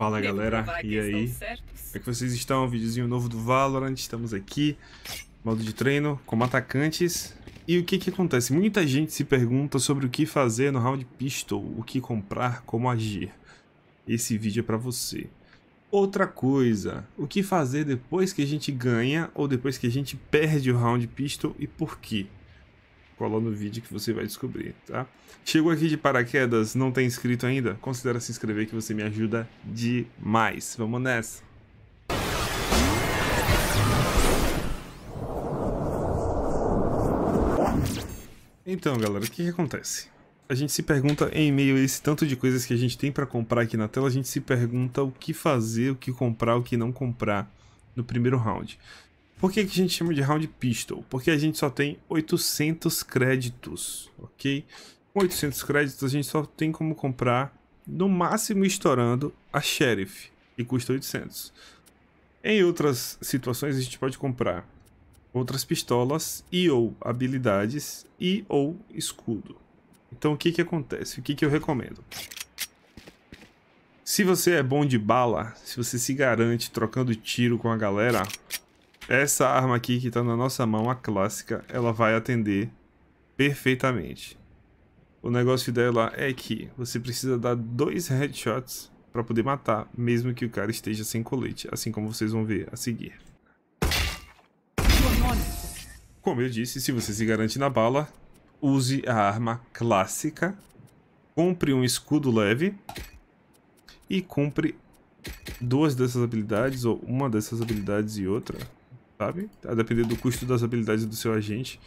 Fala é galera, e aí? Como é que vocês estão? Vídeozinho novo do Valorant, estamos aqui, modo de treino, como atacantes. E o que que acontece? Muita gente se pergunta sobre o que fazer no round pistol, o que comprar, como agir. Esse vídeo é pra você. Outra coisa, o que fazer depois que a gente ganha ou depois que a gente perde o round pistol e por quê? cola no vídeo que você vai descobrir, tá? Chegou aqui de paraquedas, não tem inscrito ainda? Considera se inscrever que você me ajuda demais. Vamos nessa! Então, galera, o que, que acontece? A gente se pergunta, em meio a esse tanto de coisas que a gente tem para comprar aqui na tela, a gente se pergunta o que fazer, o que comprar, o que não comprar no primeiro round. Por que, que a gente chama de Round Pistol? Porque a gente só tem 800 créditos, ok? Com 800 créditos a gente só tem como comprar, no máximo estourando, a Sheriff, que custa 800. Em outras situações a gente pode comprar outras pistolas e ou habilidades e ou escudo. Então o que que acontece? O que que eu recomendo? Se você é bom de bala, se você se garante trocando tiro com a galera, essa arma aqui que está na nossa mão, a clássica, ela vai atender perfeitamente. O negócio dela é que você precisa dar dois headshots para poder matar, mesmo que o cara esteja sem colete, assim como vocês vão ver a seguir. Como eu disse, se você se garante na bala, use a arma clássica, compre um escudo leve e compre duas dessas habilidades, ou uma dessas habilidades e outra, sabe? A depender do custo das habilidades do seu agente.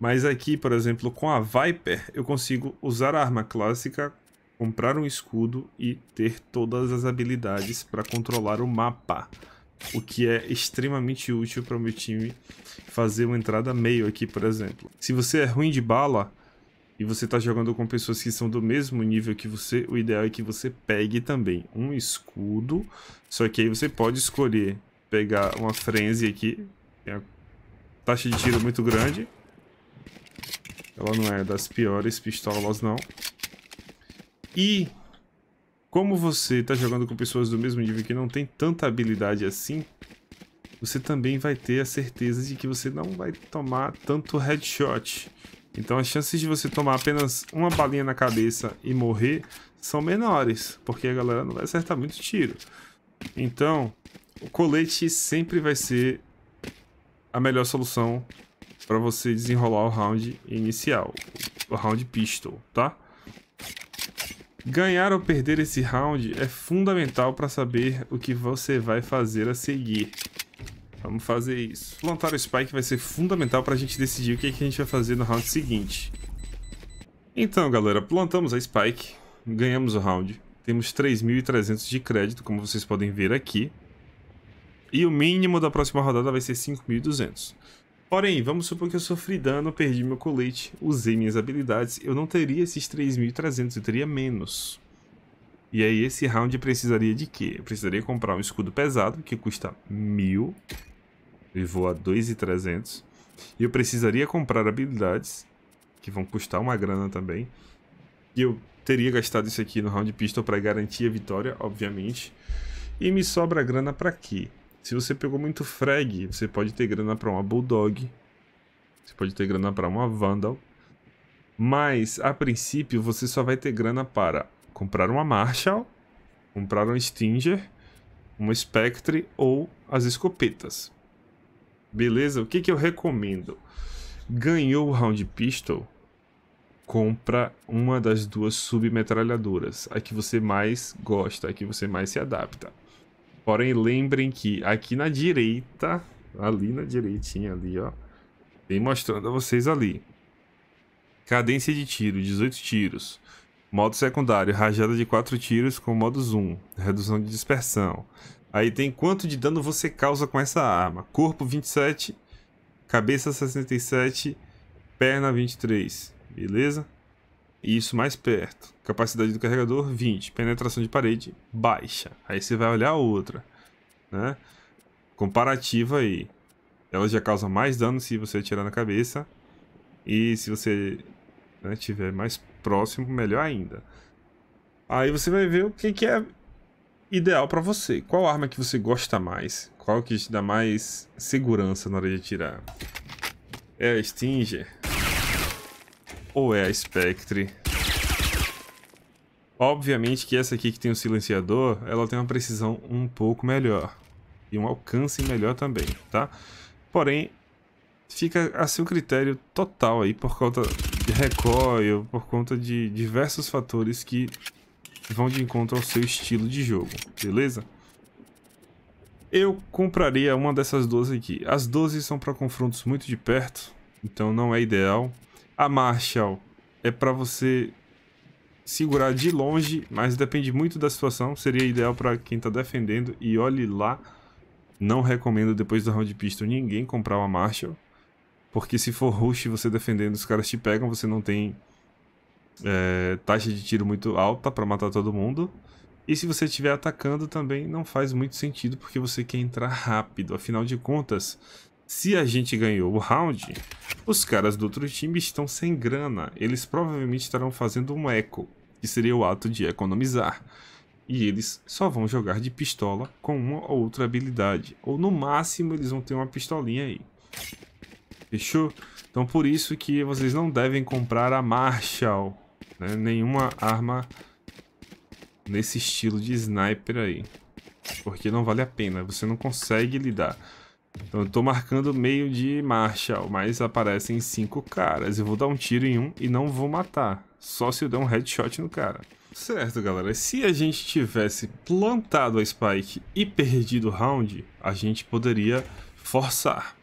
Mas aqui, por exemplo, com a Viper, eu consigo usar a arma clássica, comprar um escudo e ter todas as habilidades para controlar o mapa. O que é extremamente útil para o meu time fazer uma entrada meio aqui, por exemplo. Se você é ruim de bala, e você está jogando com pessoas que são do mesmo nível que você, o ideal é que você pegue também um escudo, só que aí você pode escolher pegar uma frenzy aqui. Tem é taxa de tiro muito grande. Ela não é das piores pistolas, não. E como você está jogando com pessoas do mesmo nível que não tem tanta habilidade assim, você também vai ter a certeza de que você não vai tomar tanto headshot. Então as chances de você tomar apenas uma balinha na cabeça e morrer são menores, porque a galera não vai acertar muito tiro. Então, o colete sempre vai ser a melhor solução para você desenrolar o round inicial, o round pistol, tá? Ganhar ou perder esse round é fundamental para saber o que você vai fazer a seguir. Vamos fazer isso. Plantar o Spike vai ser fundamental para a gente decidir o que, é que a gente vai fazer no round seguinte. Então, galera, plantamos a Spike, ganhamos o round. Temos 3.300 de crédito, como vocês podem ver aqui. E o mínimo da próxima rodada vai ser 5.200. Porém, vamos supor que eu sofri dano, perdi meu colete, usei minhas habilidades, eu não teria esses 3.300, eu teria menos. E aí esse round precisaria de quê? Eu precisaria comprar um escudo pesado, que custa 1.000, e vou a 2.300. E eu precisaria comprar habilidades, que vão custar uma grana também. E eu teria gastado isso aqui no round pistol para garantir a vitória, obviamente. E me sobra grana para quê? Se você pegou muito frag, você pode ter grana para uma Bulldog. Você pode ter grana para uma Vandal. Mas, a princípio, você só vai ter grana para comprar uma Marshall, comprar um Stinger, uma Spectre ou as escopetas. Beleza? O que, que eu recomendo? Ganhou o Round Pistol? Compra uma das duas submetralhadoras, a que você mais gosta, a que você mais se adapta. Porém, lembrem que aqui na direita, ali na direitinha ali, ó, tem mostrando a vocês ali. Cadência de tiro, 18 tiros. Modo secundário, rajada de 4 tiros com modo 1, redução de dispersão. Aí tem quanto de dano você causa com essa arma. Corpo 27, cabeça 67, perna 23, beleza? e isso mais perto. Capacidade do carregador 20, penetração de parede baixa. Aí você vai olhar a outra, né? Comparativa aí. Ela já causa mais dano se você atirar na cabeça e se você né, tiver mais próximo, melhor ainda. Aí você vai ver o que, que é ideal para você. Qual arma que você gosta mais? Qual que te dá mais segurança na hora de atirar? É a Stinger? ou é a Spectre? Obviamente que essa aqui que tem o silenciador, ela tem uma precisão um pouco melhor. E um alcance melhor também, tá? Porém, fica a seu critério total aí por conta de recoil, por conta de diversos fatores que vão de encontro ao seu estilo de jogo, beleza? Eu compraria uma dessas duas aqui. As 12 são para confrontos muito de perto, então não é ideal. A Marshall é para você segurar de longe, mas depende muito da situação. Seria ideal para quem está defendendo. E olhe lá, não recomendo depois do round pistol ninguém comprar uma Marshall. Porque se for rush você defendendo, os caras te pegam, você não tem é, taxa de tiro muito alta para matar todo mundo. E se você estiver atacando também não faz muito sentido, porque você quer entrar rápido. Afinal de contas, se a gente ganhou o round, os caras do outro time estão sem grana. Eles provavelmente estarão fazendo um eco, que seria o ato de economizar. E eles só vão jogar de pistola com uma ou outra habilidade. Ou no máximo eles vão ter uma pistolinha aí. Fechou? Então por isso que vocês não devem comprar a Marshall. Né? Nenhuma arma nesse estilo de sniper aí. Porque não vale a pena, você não consegue lidar. Então eu tô marcando meio de Marshall, mas aparecem cinco caras. Eu vou dar um tiro em um e não vou matar. Só se eu der um headshot no cara. Certo, galera. Se a gente tivesse plantado a Spike e perdido o round, a gente poderia forçar.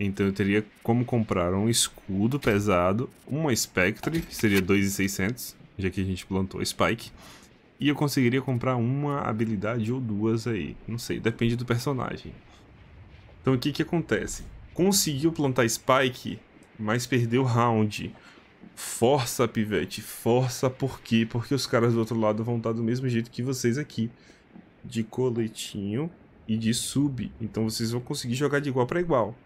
Então eu teria como comprar um escudo pesado, uma Spectre, que seria 2,600, já que a gente plantou a Spike. E eu conseguiria comprar uma habilidade ou duas aí. Não sei, depende do personagem. Então o que que acontece? Conseguiu plantar Spike, mas perdeu round. Força, pivete, força por quê? Porque os caras do outro lado vão estar do mesmo jeito que vocês aqui. De coletinho e de sub. Então vocês vão conseguir jogar de igual para igual.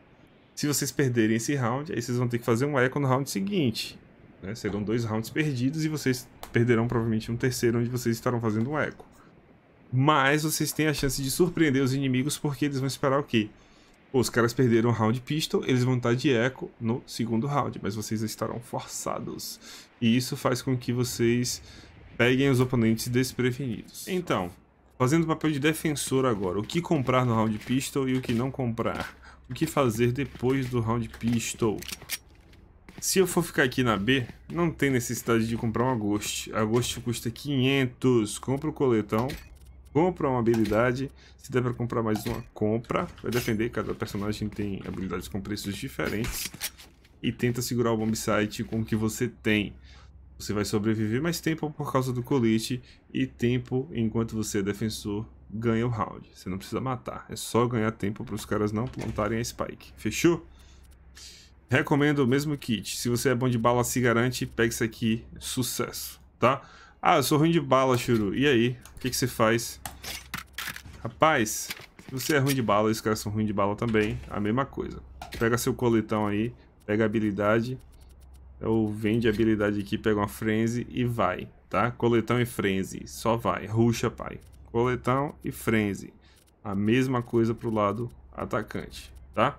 Se vocês perderem esse round, aí vocês vão ter que fazer um eco no round seguinte. Né? Serão dois rounds perdidos e vocês perderão provavelmente um terceiro onde vocês estarão fazendo um eco. Mas vocês têm a chance de surpreender os inimigos porque eles vão esperar o quê? os caras perderam o round pistol, eles vão estar de eco no segundo round, mas vocês estarão forçados. E isso faz com que vocês peguem os oponentes desprevenidos. Então, fazendo o papel de defensor agora, o que comprar no round pistol e o que não comprar? O que fazer depois do round pistol? Se eu for ficar aqui na B, não tem necessidade de comprar um Agost. Agost custa 500. Compra o coletão, compra uma habilidade. Se der pra comprar mais uma, compra. Vai defender cada personagem tem habilidades com preços diferentes. E tenta segurar o bombsite com o que você tem. Você vai sobreviver mais tempo por causa do colite e tempo enquanto você é defensor ganha o round. Você não precisa matar, é só ganhar tempo para os caras não plantarem a spike. Fechou? Recomendo o mesmo kit. Se você é bom de bala, se garante, pega isso aqui, sucesso, tá? Ah, eu sou ruim de bala, Churu. E aí? O que, que você faz? Rapaz, se você é ruim de bala, os caras são ruins de bala também. A mesma coisa. Pega seu coletão aí, pega habilidade. Ou vende habilidade aqui, pega uma frenzy e vai, tá? Coletão e frenzy, só vai. Ruxa, pai. Coletão e frenzy. A mesma coisa pro lado atacante, tá?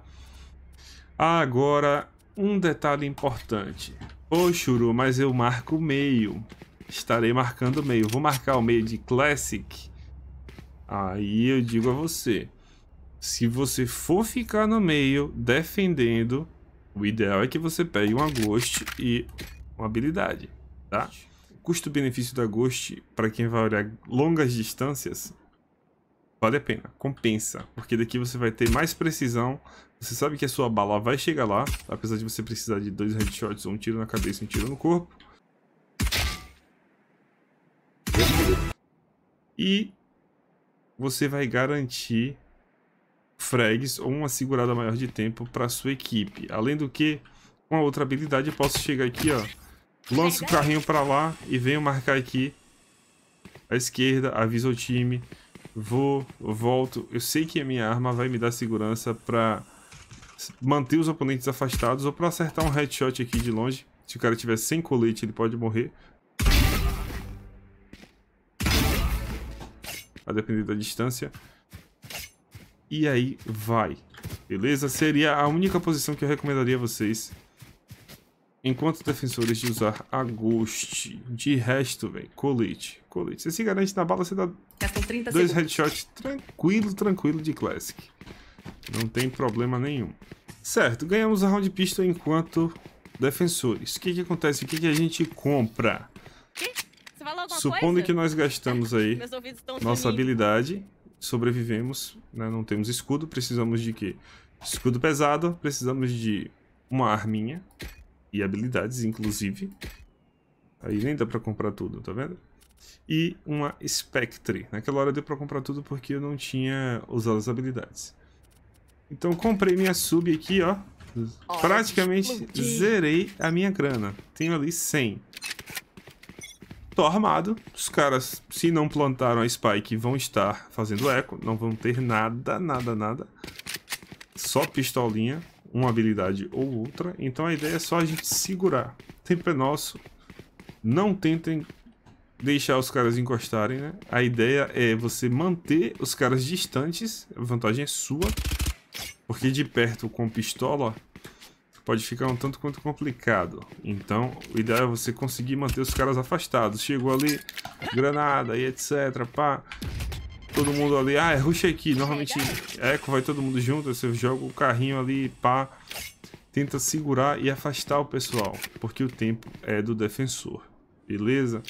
Agora, um detalhe importante. Ô, Churu, mas eu marco meio estarei marcando o meio. Vou marcar o meio de Classic. Aí eu digo a você, se você for ficar no meio defendendo, o ideal é que você pegue uma Ghost e uma habilidade, tá? custo-benefício da Ghost, para quem vai olhar longas distâncias, vale a pena, compensa, porque daqui você vai ter mais precisão, você sabe que a sua bala vai chegar lá, apesar de você precisar de dois headshots, um tiro na cabeça e um tiro no corpo, E você vai garantir frags ou uma segurada maior de tempo para sua equipe. Além do que, com a outra habilidade, eu posso chegar aqui, ó, lanço o carrinho para lá e venho marcar aqui à esquerda, aviso o time, vou, volto. Eu sei que a minha arma vai me dar segurança para manter os oponentes afastados ou para acertar um headshot aqui de longe. Se o cara tiver sem colete, ele pode morrer. a depender da distância. E aí vai. Beleza? Seria a única posição que eu recomendaria a vocês enquanto defensores de usar a Ghost. De resto, velho, colete. Colete. Você se garante na bala, você dá tá dois segundos. headshots tranquilo, tranquilo de Classic. Não tem problema nenhum. Certo, ganhamos a round pistol enquanto defensores. O que, que acontece? O que, que a gente compra? Supondo coisa? que nós gastamos aí nossa habilidade, sobrevivemos, né? não temos escudo, precisamos de quê? Escudo pesado, precisamos de uma arminha e habilidades, inclusive. Aí nem dá pra comprar tudo, tá vendo? E uma Spectre. Naquela hora deu pra comprar tudo porque eu não tinha usado as habilidades. Então comprei minha sub aqui, ó. Praticamente zerei a minha grana. Tenho ali 100. Tô armado. Os caras, se não plantaram a Spike, vão estar fazendo eco. Não vão ter nada, nada, nada. Só pistolinha, uma habilidade ou outra. Então a ideia é só a gente segurar. O tempo é nosso. Não tentem deixar os caras encostarem, né? A ideia é você manter os caras distantes. A vantagem é sua. Porque de perto com pistola pode ficar um tanto quanto complicado. Então, o ideal é você conseguir manter os caras afastados. Chegou ali, granada e etc, pá. Todo mundo ali, ah, é rush aqui. Normalmente, eco, vai todo mundo junto, você joga o carrinho ali, pá. Tenta segurar e afastar o pessoal, porque o tempo é do defensor, beleza?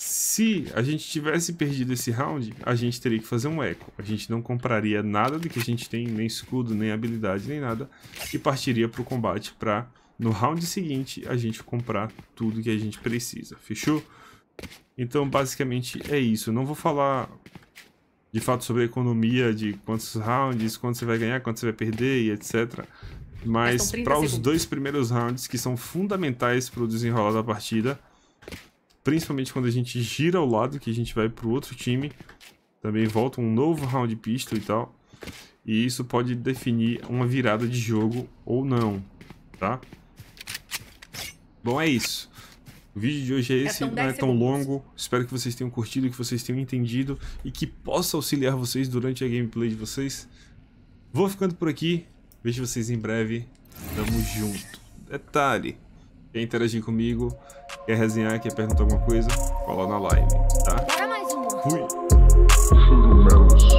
Se a gente tivesse perdido esse round, a gente teria que fazer um eco. A gente não compraria nada do que a gente tem, nem escudo, nem habilidade, nem nada, e partiria para o combate para no round seguinte a gente comprar tudo que a gente precisa. Fechou? Então, basicamente é isso. Eu não vou falar de fato sobre a economia de quantos rounds, quanto você vai ganhar, quanto você vai perder e etc. Mas para os dois primeiros rounds, que são fundamentais para o desenrolar da partida, principalmente quando a gente gira ao lado, que a gente vai pro outro time. Também volta um novo round pistol e tal. E isso pode definir uma virada de jogo ou não, tá? Bom, é isso. O vídeo de hoje é, é esse, não é tão longo. Espero que vocês tenham curtido, que vocês tenham entendido e que possa auxiliar vocês durante a gameplay de vocês. Vou ficando por aqui. Vejo vocês em breve. Tamo junto. Detalhe, quem interagir comigo? quer resenhar, quer perguntar alguma coisa, cola na live, tá? Fui!